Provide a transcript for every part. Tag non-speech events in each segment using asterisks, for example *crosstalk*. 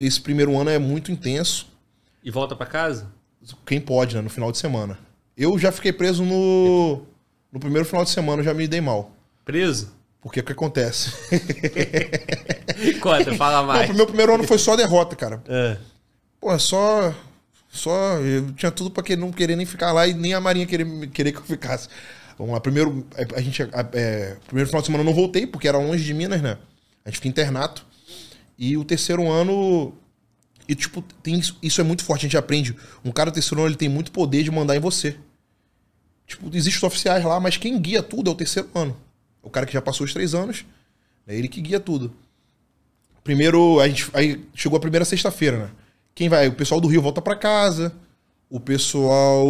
Esse primeiro ano é muito intenso. E volta para casa? Quem pode, né? No final de semana. Eu já fiquei preso no. No primeiro final de semana eu já me dei mal. Preso? Porque o que acontece? *laughs* Conta, fala mais. Não, meu primeiro ano foi só derrota, cara. É. Pô, é só. Só. Eu tinha tudo pra não querer nem ficar lá e nem a Marinha querer, querer que eu ficasse. Vamos lá, primeiro. É, a gente. É, é, primeiro final de semana eu não voltei, porque era longe de Minas, né? A gente fica internato. E o terceiro ano. E, tipo, tem, isso é muito forte, a gente aprende. Um cara do terceiro ano ele tem muito poder de mandar em você. Tipo, existem oficiais lá, mas quem guia tudo é o terceiro ano. O cara que já passou os três anos, é ele que guia tudo. Primeiro, a gente, aí chegou a primeira sexta-feira, né? Quem vai? O pessoal do Rio volta para casa. O pessoal.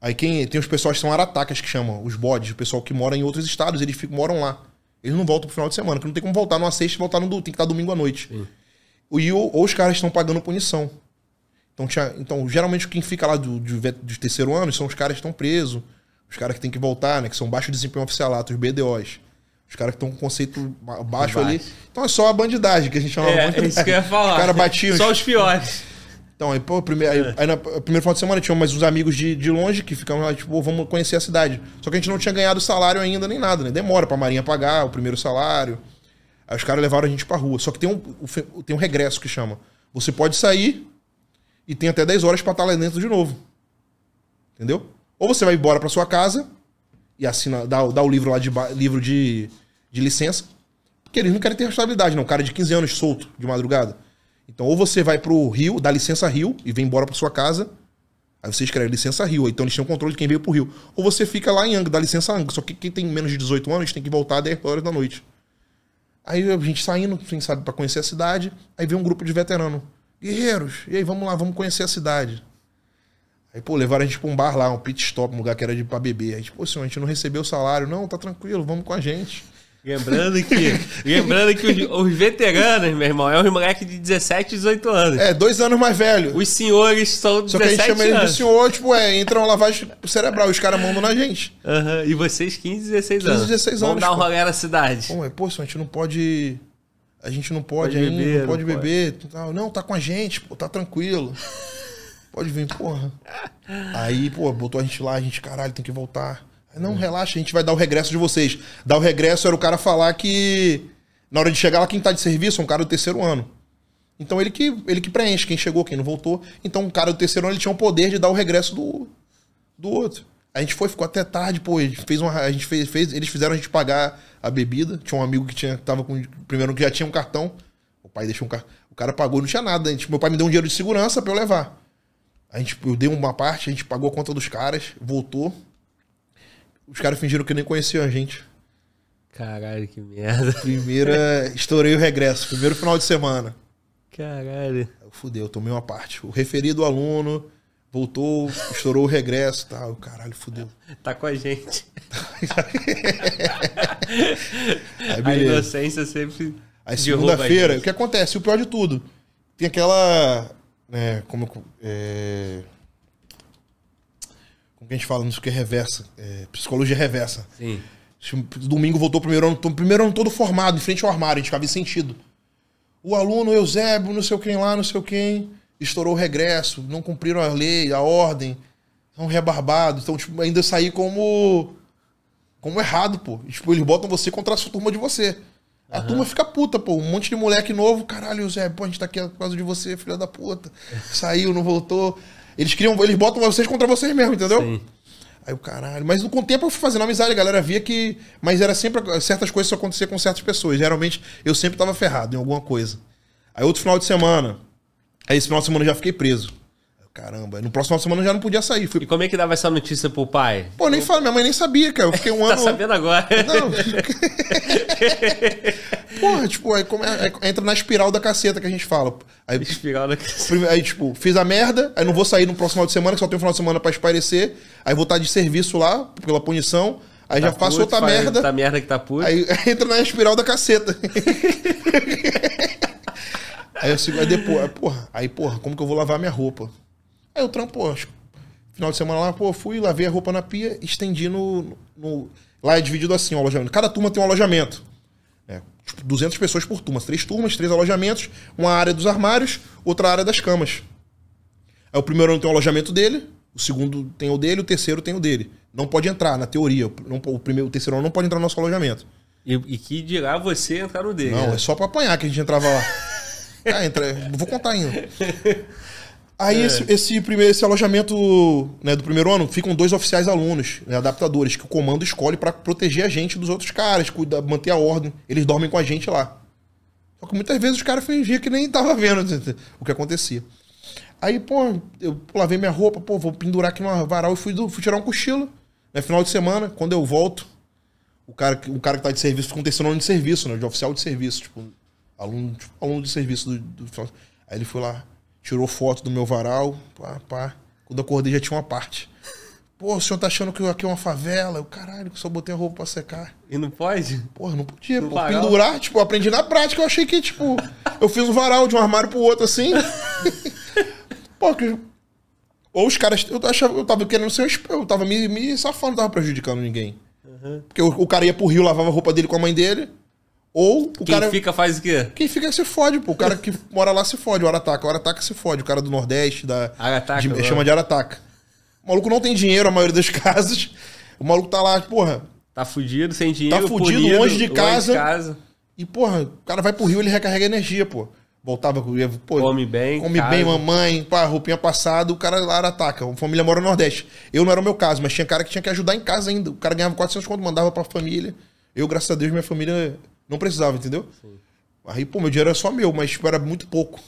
Aí quem tem os pessoal que são aratacas que chamam, os bodes, o pessoal que mora em outros estados, eles ficam, moram lá. Eles não voltam pro final de semana, que não tem como voltar numa sexta e voltar no domingo. Tem que estar domingo à noite. Sim. E ou, ou, os caras estão pagando punição. Então, tinha, então geralmente quem fica lá do, do, do terceiro ano são os caras que estão presos, os caras que têm que voltar, né? Que são baixo desempenho oficialato, os BDOs. Os caras que estão com conceito baixo, ali. Então é só a bandidagem que a gente chama. É, é isso né? que eu ia falar. Os caras batiam. Só os piores. Então, aí, pô, primeiro, aí, é. aí na primeira final de semana tinha mais uns amigos de, de longe que ficavam lá, tipo, vamos conhecer a cidade. Só que a gente não tinha ganhado salário ainda nem nada, né? Demora pra Marinha pagar o primeiro salário. Aí os caras levaram a gente pra rua. Só que tem um, tem um regresso que chama. Você pode sair e tem até 10 horas pra estar tá lá dentro de novo. Entendeu? Ou você vai embora pra sua casa e assina, dá, dá o livro lá de livro de, de licença. Porque eles não querem ter responsabilidade, não. Um cara de 15 anos solto de madrugada. Então, ou você vai pro Rio, dá licença Rio e vem embora pra sua casa. Aí você escreve licença Rio, então eles têm o controle de quem veio pro Rio. Ou você fica lá em Angra, dá licença Angra. Só que quem tem menos de 18 anos tem que voltar às 10 horas da noite. Aí a gente saindo, quem sabe, para conhecer a cidade. Aí vem um grupo de veterano. Guerreiros, e aí vamos lá, vamos conhecer a cidade. Aí, pô, levaram a gente pra um bar lá, um pit stop, um lugar que era de pra beber. Aí, pô, senhor, a gente não recebeu o salário. Não, tá tranquilo, vamos com a gente. Lembrando que, lembrando que os, os, veteranos, meu irmão, é um moleque de 17, 18 anos. É, dois anos mais velho. Os senhores são Só 17 anos. Só que a gente chama eles de senhor, tipo, é, entra uma lavagem cerebral, os caras mandam na gente. Uhum. E vocês, 15, 16 anos. 15, 16 anos. Vamos dar um rolê na cidade. Pô, mas, pô, a gente não pode... A gente não pode, pode ainda, beber, não pode não beber. Pode. Tá, não, tá com a gente, pô, tá tranquilo. *laughs* pode vir, porra. Aí, pô, botou a gente lá, a gente, caralho, tem que voltar. Não, relaxa, a gente vai dar o regresso de vocês. Dar o regresso era o cara falar que na hora de chegar lá, quem tá de serviço é um cara do terceiro ano. Então ele que, ele que preenche quem chegou, quem não voltou. Então o cara do terceiro ano ele tinha o poder de dar o regresso do, do outro. A gente foi, ficou até tarde, pô, a gente fez uma, a gente fez, fez, eles fizeram a gente pagar a bebida. Tinha um amigo que tinha, tava com, primeiro que já tinha um cartão. O pai deixou um cartão. O cara pagou, não tinha nada. Gente, meu pai me deu um dinheiro de segurança para eu levar. A gente, eu dei uma parte, a gente pagou a conta dos caras, voltou. Os caras fingiram que nem conheciam a gente. Caralho, que merda. Primeira. Estourei o regresso, primeiro final de semana. Caralho. Fudeu, tomei uma parte. O referido aluno voltou, estourou o regresso e tá? tal. Caralho, fudeu. Tá com a gente. *laughs* Aí, A inocência sempre. Aí segunda-feira, o que acontece? O pior de tudo. Tem aquela. Né, como. É, como a gente fala, isso que é reversa, é, psicologia reversa. Sim. Domingo voltou primeiro ano, primeiro ano todo formado, em frente ao armário, a gente ficava em sentido. O aluno, Eusébio, não sei quem lá, não sei quem, estourou o regresso, não cumpriram a lei, a ordem, são rebarbados. Então, tipo, ainda saí como. como errado, pô. E, tipo, eles botam você contra a sua turma de você. A uhum. turma fica puta, pô. Um monte de moleque novo, caralho, Eusébio, pô, a gente tá aqui por causa de você, filha da puta. Saiu, não voltou. Eles criam, eles botam vocês contra vocês mesmo, entendeu? Sim. Aí o caralho. Mas com o tempo eu fui fazendo amizade, a galera via que. Mas era sempre. Certas coisas só acontecia com certas pessoas. Geralmente eu sempre tava ferrado em alguma coisa. Aí outro final de semana. Aí esse final de semana eu já fiquei preso. Caramba, no próximo semana eu já não podia sair. Fui... E como é que dava essa notícia pro pai? Pô, nem fala, minha mãe nem sabia, cara. Eu fiquei um *laughs* tá ano. Tá sabendo agora. Não. *laughs* Porra, tipo, aí entra na espiral da caceta que a gente fala. Aí, espiral da caceta. Aí, tipo, fiz a merda, aí não vou sair no próximo final de semana, que só tem um final de semana pra espairecer. Aí vou estar tá de serviço lá, pela punição. Aí tá já faço outra faz, merda. Tá merda que tá puto. Aí *laughs* entra na espiral da caceta. aí eu sigo, aí depois, aí, porra, aí, porra, como que eu vou lavar minha roupa? Aí eu trampo, pô, final de semana lá, pô, fui, lavei a roupa na pia, estendi no. no lá é dividido assim o alojamento. Cada turma tem um alojamento. É, tipo, 200 pessoas por turma. Três turmas, três alojamentos, uma área dos armários, outra área das camas. Aí o primeiro ano tem o alojamento dele, o segundo tem o dele, o terceiro tem o dele. Não pode entrar, na teoria. Não, o, primeiro, o terceiro ano não pode entrar no nosso alojamento. E, e que dirá você entrar no dele? Não, né? é só pra apanhar que a gente entrava lá. *laughs* ah, entra, vou contar ainda. Aí é. esse, esse, primeiro, esse alojamento né, do primeiro ano ficam dois oficiais alunos, né, adaptadores, que o comando escolhe para proteger a gente dos outros caras, cuida, manter a ordem. Eles dormem com a gente lá. Só que muitas vezes os caras fingiam que nem tava vendo *laughs* o que acontecia. Aí, pô, eu lavei minha roupa, pô, vou pendurar aqui no varal e fui, fui, tirar um cochilo. É final de semana, quando eu volto, o cara, o cara que tá de serviço fica um terceiro de serviço, né? De oficial de serviço, tipo, aluno, tipo, aluno de serviço do, do Aí ele foi lá, tirou foto do meu varal, pá, pá. Quando acordei já tinha uma parte. Pô, o senhor tá achando que aqui é uma favela? Eu, caralho, que só botei a roupa pra secar. E não pode? Porra, não podia. Não pô, pendurar, tipo, aprendi na prática. Eu achei que, tipo, eu fiz um varal de um armário pro outro assim. *laughs* pô, que. Ou os caras. Eu, achava, eu tava querendo ser. Eu tava me, me safando, não tava prejudicando ninguém. Uhum. Porque o, o cara ia pro rio, lavava a roupa dele com a mãe dele. Ou o Quem cara. fica faz o quê? Quem fica se fode, pô. O cara que mora lá se fode, o Arataca. O Arataca se fode, o cara do Nordeste, da. Arataca. De, né? chama de Arataca. O maluco não tem dinheiro, a maioria dos *laughs* casos. O maluco tá lá, porra. Tá fudido, sem dinheiro. Tá fudido, punido, longe, de casa, longe de casa. E, porra, o cara vai pro Rio, ele recarrega energia, pô. Voltava com o pô. Come bem. Come casa. bem, mamãe, pá, roupinha passada, o cara lá ataca. A família mora no Nordeste. Eu não era o meu caso, mas tinha cara que tinha que ajudar em casa ainda. O cara ganhava 400 quando mandava pra família. Eu, graças a Deus, minha família não precisava, entendeu? Sim. Aí, pô, meu dinheiro era só meu, mas tipo, era muito pouco.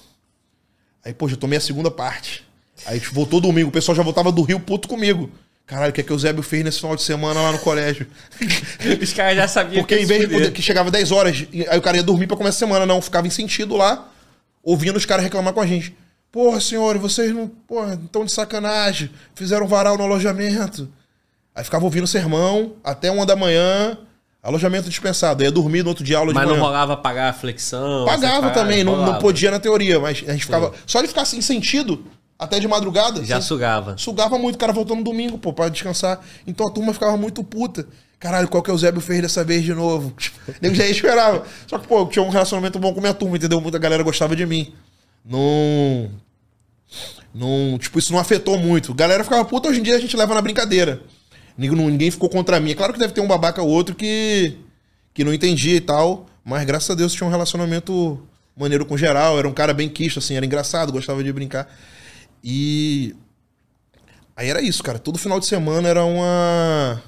Aí, pô, já tomei a segunda parte. Aí tipo, voltou domingo, o pessoal já voltava do Rio puto comigo. Caralho, o que é que o Zébio fez nesse final de semana lá no colégio? *laughs* Os caras já sabiam Porque que em vez de poder, que chegava 10 horas, aí o cara ia dormir pra começar a semana, não. Ficava em sentido lá, ouvindo os caras reclamar com a gente. Porra, senhor, vocês não. Porra, estão de sacanagem. Fizeram varal no alojamento. Aí ficava ouvindo o sermão até uma da manhã. Alojamento dispensado, ia dormir no outro dia aula mas de manhã. Mas não rolava pagar a flexão? Pagava também, não, não, podia na teoria, mas a gente ficava. Só de ficar sem sentido, até de madrugada. Já assim, sugava. Sugava muito, o cara voltou no domingo, pô, pra descansar. Então a turma ficava muito puta. Caralho, qual que é o Zébio fez dessa vez de novo? *laughs* Eu já esperava. Só que, pô, eu tinha um relacionamento bom com minha turma, entendeu? Muita galera gostava de mim. Não. Não. Tipo, isso não afetou muito. A galera ficava puta, hoje em dia a gente leva na brincadeira. Ninguém ficou contra mim. É claro que deve ter um babaca ou outro que, que não entendia e tal. Mas graças a Deus tinha um relacionamento maneiro com geral. Era um cara bem quisto, assim, era engraçado, gostava de brincar. E. Aí era isso, cara. Todo final de semana era uma.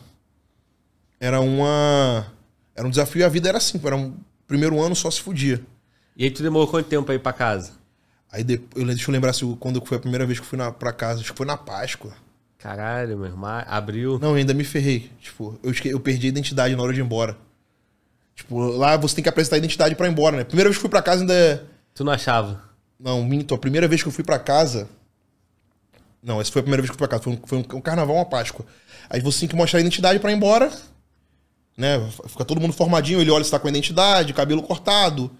Era uma. Era um desafio e a vida era assim. Era um primeiro ano só se fudia. E aí tu demorou quanto tempo pra ir pra casa? Aí depois, deixa eu lembrar se quando foi a primeira vez que eu fui na, pra casa, acho que foi na Páscoa. Caralho, meu irmão. Abriu. Não, ainda me ferrei. Tipo, eu, eu perdi a identidade na hora de ir embora. Tipo, lá você tem que apresentar a identidade para ir embora, né? Primeira vez que fui pra casa ainda. É tu não achava? Não, minto. A primeira vez que eu fui para casa. Não, essa foi a primeira vez que eu fui pra casa. Foi um, foi um carnaval, uma Páscoa. Aí você tem que mostrar a identidade para ir embora. Né? Fica todo mundo formadinho, ele olha se tá com a identidade, cabelo cortado.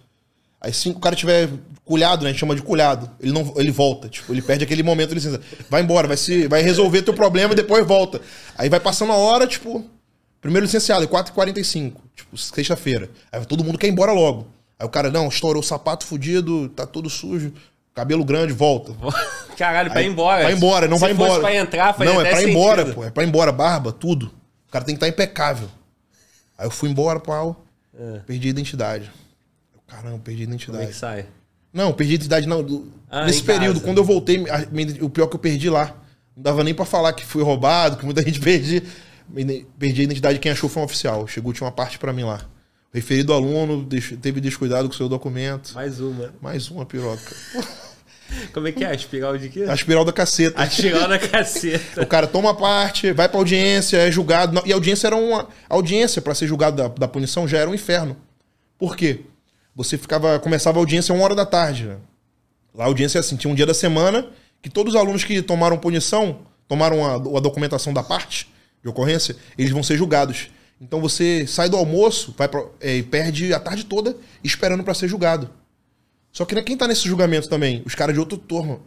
Aí se o cara tiver culhado, né? A gente chama de culhado. Ele não, ele volta, tipo, ele perde aquele momento de licença. Vai embora, vai se, vai resolver teu problema e depois volta. Aí vai passando a hora, tipo, primeiro licenciado, 4h45, é tipo, sexta-feira. Aí todo mundo quer ir embora logo. Aí o cara, não, estourou o sapato fudido, tá todo sujo, cabelo grande, volta. *laughs* Caralho, pra ir embora. Vai embora, não vai embora. Pra entrar, faz não, é pra ir embora, pô. É pra ir embora, barba, tudo. O cara tem que estar tá impecável. Aí eu fui embora, pau. É. Perdi a identidade. Caramba, perdi a identidade. Como é que sai? Não, perdi a identidade não. Do, ah, nesse período, casa. quando eu voltei, a, o pior é que eu perdi lá. Não dava nem para falar que fui roubado, que muita *laughs* gente perdi. Perdi a identidade, quem achou foi um oficial. Chegou, tinha uma parte para mim lá. Referido aluno, deixo, teve descuidado com o seu documento. Mais uma. Mais uma piroca. *laughs* Como é que é? A espiral de quê? A espiral da caceta. A espiral da caceta. *laughs* o cara toma parte, vai pra audiência, é julgado. E a audiência era uma. A audiência, para ser julgado da, da punição, já era um inferno. Por quê? Você ficava. Começava a audiência uma hora da tarde. Né? Lá a audiência é assim, tinha um dia da semana que todos os alunos que tomaram punição, tomaram a, a documentação da parte de ocorrência, eles vão ser julgados. Então você sai do almoço, vai pra, é, e perde a tarde toda esperando para ser julgado. Só que né, quem tá nesse julgamento também? Os caras de outro turno.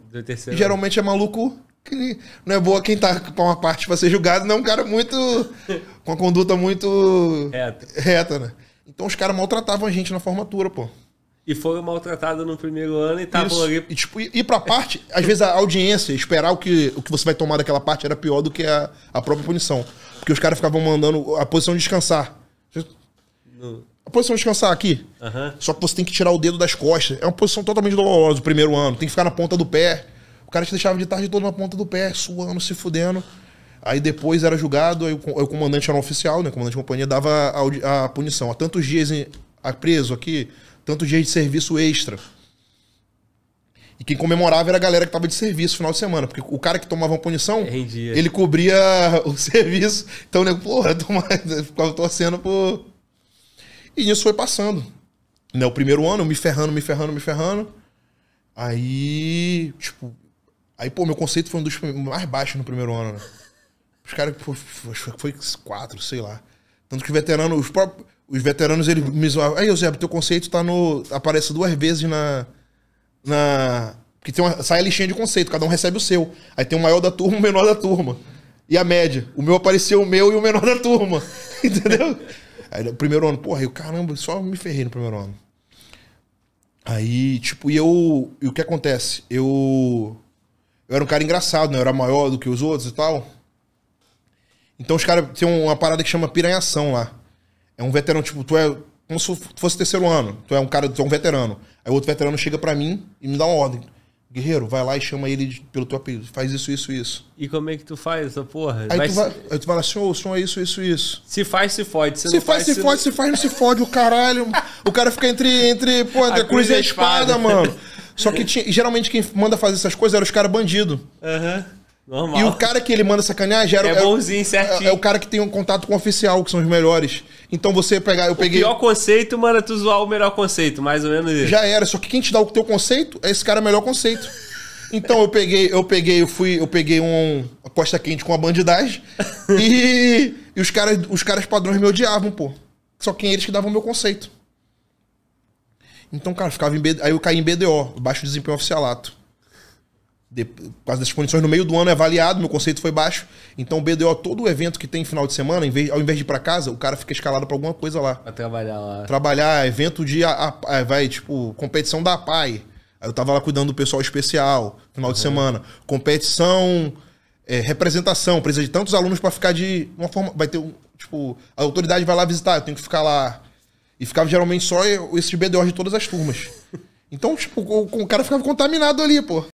E geralmente é maluco que não é boa quem tá para uma parte pra ser julgado, não é um cara muito. com a conduta muito. Reta. reta, né? Então os caras maltratavam a gente na formatura, pô. E foram maltratados no primeiro ano e estavam ali. E, tipo, ir pra parte, às vezes a audiência, esperar o que, o que você vai tomar daquela parte era pior do que a, a própria punição. Porque os caras ficavam mandando a posição de descansar. A posição de descansar aqui. Uhum. Só que você tem que tirar o dedo das costas. É uma posição totalmente dolorosa o primeiro ano. Tem que ficar na ponta do pé. O cara te deixava de tarde todo na ponta do pé, suando, se fudendo. Aí depois era julgado, aí o, comandante era um oficial, né? O comandante de companhia dava a, a punição. Há tantos dias em, a preso aqui, tantos dias de serviço extra. E quem comemorava era a galera que tava de serviço no final de semana. Porque o cara que tomava uma punição, ele cobria *laughs* o serviço. Então, né, porra, eu ficava torcendo por. E isso foi passando. Né, o primeiro ano, me ferrando, me ferrando, me ferrando. Aí, tipo. Aí, pô, meu conceito foi um dos mais baixos no primeiro ano, né? Os caras, foi quatro, sei lá. Tanto que os veteranos, os, próprios, os veteranos, eles me zoavam. Aí, Eusébio, teu conceito tá no. Aparece duas vezes na. Na. Porque tem uma, sai a listinha de conceito, cada um recebe o seu. Aí tem o maior da turma e o menor da turma. E a média. O meu apareceu o meu e o menor da turma. *laughs* Entendeu? Aí, primeiro ano, porra, eu, caramba, só me ferrei no primeiro ano. Aí, tipo, e eu. E o que acontece? Eu. Eu era um cara engraçado, né? Eu era maior do que os outros e tal. Então os caras têm uma parada que chama piranhação lá. É um veterano, tipo, tu é como se fosse terceiro ano. Tu é um cara, tu é um veterano. Aí outro veterano chega para mim e me dá uma ordem. Guerreiro, vai lá e chama ele de, pelo teu apelido. Faz isso, isso, isso. E como é que tu faz essa porra? Aí, vai tu, se... aí tu vai lá, senhor, o senhor é isso, isso, isso. Se faz, se fode. Se, se faz, faz, se, fode, não... se faz, não se fode. O caralho. o cara fica entre, entre, pô, entre a, cruz e a espada, espada mano. *laughs* Só que tinha, geralmente quem manda fazer essas coisas era os caras bandidos. Aham. Uhum. Normal. E o cara que ele manda já era, é, é bonzinho, certinho. É, é, o cara que tem um contato com o oficial, que são os melhores. Então você pegar, eu peguei. O pior conceito, mano, é tu zoar o melhor conceito, mais ou menos isso. Já era, só que quem te dá o teu conceito é esse cara é melhor conceito. Então eu peguei, eu peguei, eu fui, eu peguei um Costa Quente com a bandidagem e, e os caras, os caras padrões me odiavam, pô. Só quem eles que davam o meu conceito. Então, cara, ficava em aí eu caí em BDO, baixo desempenho oficialato de, por causa das condições, no meio do ano é avaliado, meu conceito foi baixo. Então o BDO, todo o evento que tem final de semana, vez, ao invés de ir pra casa, o cara fica escalado pra alguma coisa lá. Pra trabalhar lá. Trabalhar, evento de. A, a, vai, tipo, competição da PAI. Aí eu tava lá cuidando do pessoal especial, final uhum. de semana. Competição, é, representação, precisa de tantos alunos para ficar de uma forma. Vai ter um. Tipo, a autoridade vai lá visitar, eu tenho que ficar lá. E ficava geralmente só esses BDOs de todas as turmas. *laughs* Então, tipo, o, o cara ficava contaminado ali, pô.